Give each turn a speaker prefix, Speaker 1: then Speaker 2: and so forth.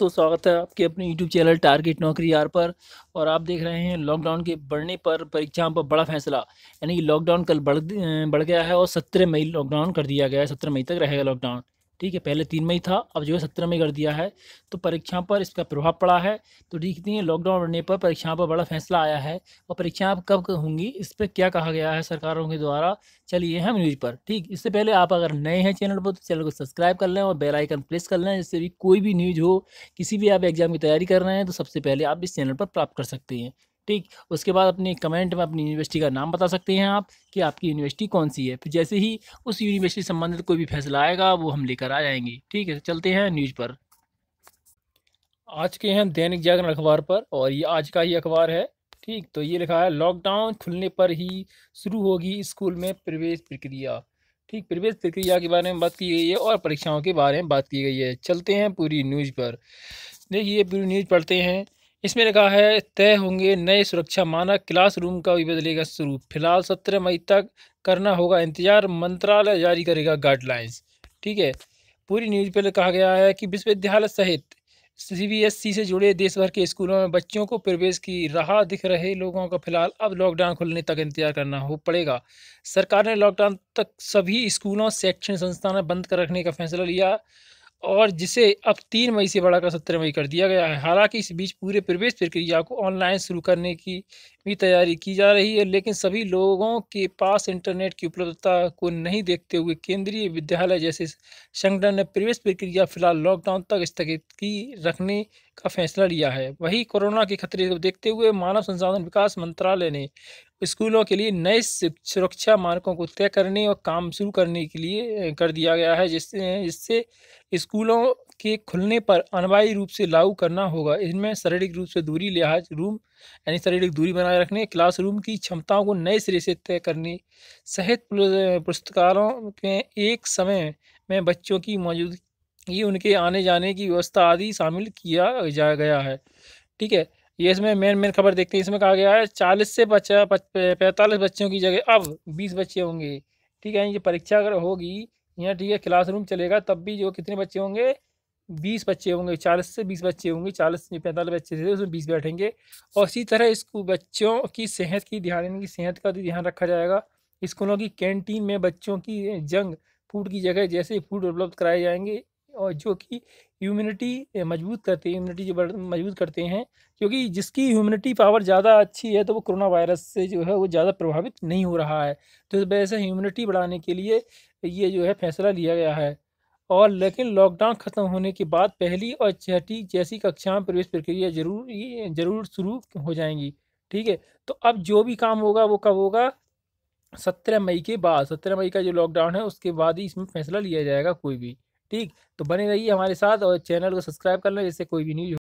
Speaker 1: दोस्तों स्वागत है आपके अपने YouTube चैनल टारगेट नौकरी यार पर और आप देख रहे हैं लॉकडाउन के बढ़ने पर परीक्षाओं पर बड़ा फैसला यानी कि लॉकडाउन कल बढ़ बढ़ गया है और सत्रह मई लॉकडाउन कर दिया गया है सत्रह मई तक रहेगा लॉकडाउन ठीक है पहले तीन मई था अब जो है सत्रह मई कर दिया है तो परीक्षाओं पर इसका प्रभाव पड़ा है तो देखते हैं लॉकडाउन बढ़ने पर परीक्षाओं पर बड़ा फैसला आया है और परीक्षाएं कब होंगी इस पर क्या कहा गया है सरकारों के द्वारा चलिए हम न्यूज़ पर ठीक इससे पहले आप अगर नए हैं चैनल पर तो चैनल को सब्सक्राइब कर लें और बेल आइकन प्रेस कर लें जिससे भी कोई भी न्यूज़ हो किसी भी आप एग्ज़ाम की तैयारी कर रहे हैं तो सबसे पहले आप इस चैनल पर प्राप्त कर सकते हैं ठीक उसके बाद अपने कमेंट में अपनी यूनिवर्सिटी का नाम बता सकते हैं आप कि आपकी यूनिवर्सिटी कौन सी है फिर जैसे ही उस यूनिवर्सिटी से संबंधित कोई भी फैसला आएगा वो हम लेकर आ जाएंगे ठीक है चलते हैं न्यूज़ पर आज के हैं दैनिक जागरण अखबार पर और ये आज का ही अखबार है ठीक तो ये लिखा है लॉकडाउन खुलने पर ही शुरू होगी स्कूल में प्रवेश प्रक्रिया ठीक प्रवेश प्रक्रिया के बारे में बात की गई है और परीक्षाओं के बारे में बात की गई है चलते हैं पूरी न्यूज़ पर देखिए पूरी न्यूज़ पढ़ते हैं इसमें लिखा है तय होंगे नए सुरक्षा मानक क्लासरूम का भी बदलेगा शुरू फिलहाल सत्रह मई तक करना होगा इंतजार मंत्रालय जारी करेगा गाइडलाइंस ठीक है पूरी न्यूज पर कहा गया है कि विश्वविद्यालय सहित सी e से जुड़े देश भर के स्कूलों में बच्चों को प्रवेश की राह दिख रहे लोगों का फिलहाल अब लॉकडाउन खुलने तक इंतजार करना हो पड़ेगा सरकार ने लॉकडाउन तक सभी स्कूलों शैक्षणिक संस्थान बंद कर रखने का फैसला लिया और जिसे अब तीन मई से बढ़ाकर सत्रह मई कर दिया गया है हालांकि इस बीच पूरे प्रवेश प्रक्रिया को ऑनलाइन शुरू करने की भी तैयारी की जा रही है लेकिन सभी लोगों के पास इंटरनेट की उपलब्धता को नहीं देखते हुए केंद्रीय विद्यालय जैसे संगठन ने प्रवेश प्रक्रिया फिलहाल लॉकडाउन तक स्थगित की रखने का फैसला लिया है वही कोरोना के खतरे को देखते हुए मानव संसाधन विकास मंत्रालय ने स्कूलों के लिए नए सुरक्षा मानकों को तय करने और काम शुरू करने के लिए कर दिया गया है जिससे इससे स्कूलों के खुलने पर अनिवार्य रूप से लागू करना होगा इनमें शारीरिक रूप से दूरी लिहाज रूम यानी शारीरिक दूरी बनाए रखने क्लासरूम की क्षमताओं को नए सिरे से तय करने सहित पुस्तकालयों में एक समय में बच्चों की मौजूदगी ये उनके आने जाने की व्यवस्था आदि शामिल किया जा गया है ठीक है ये इसमें मेन मेन खबर देखते हैं इसमें कहा गया है चालीस से बच्चा पैंतालीस बच्चों की जगह अब बीस बच्चे होंगे ठीक है ये परीक्षा अगर होगी यहाँ ठीक है क्लासरूम चलेगा तब भी जो कितने बच्चे होंगे बीस बच्चे होंगे चालीस से बीस बच्चे होंगे चालीस से पैंतालीस बच्चे थे उसमें बीस बैठेंगे और इसी तरह स्कूल बच्चों की सेहत की ध्यान यानी कि सेहत का भी ध्यान रखा जाएगा स्कूलों की कैंटीन में बच्चों की जंग फूड की जगह जैसे फूड उपलब्ध कराए जाएंगे और जो कि ह्यूमिनिटी मजबूत करते हैं इम्यूनिटी मजबूत करते हैं क्योंकि जिसकी ह्यूमिनिटी पावर ज़्यादा अच्छी है तो वो कोरोना वायरस से जो है वो ज़्यादा प्रभावित नहीं हो रहा है तो इस वजह से ह्यूमिनिटी बढ़ाने के लिए ये जो है फैसला लिया गया है और लेकिन लॉकडाउन ख़त्म होने के बाद पहली और छठी जैसी कक्षा में प्रवेश प्रक्रिया जरूर जरूर शुरू हो जाएंगी ठीक है तो अब जो भी काम होगा वो कब होगा सत्रह मई के बाद सत्रह मई का जो लॉकडाउन है उसके बाद ही इसमें फैसला लिया जाएगा कोई भी ठीक तो बने रहिए हमारे साथ और चैनल को सब्सक्राइब कर लें जैसे कोई भी न्यूज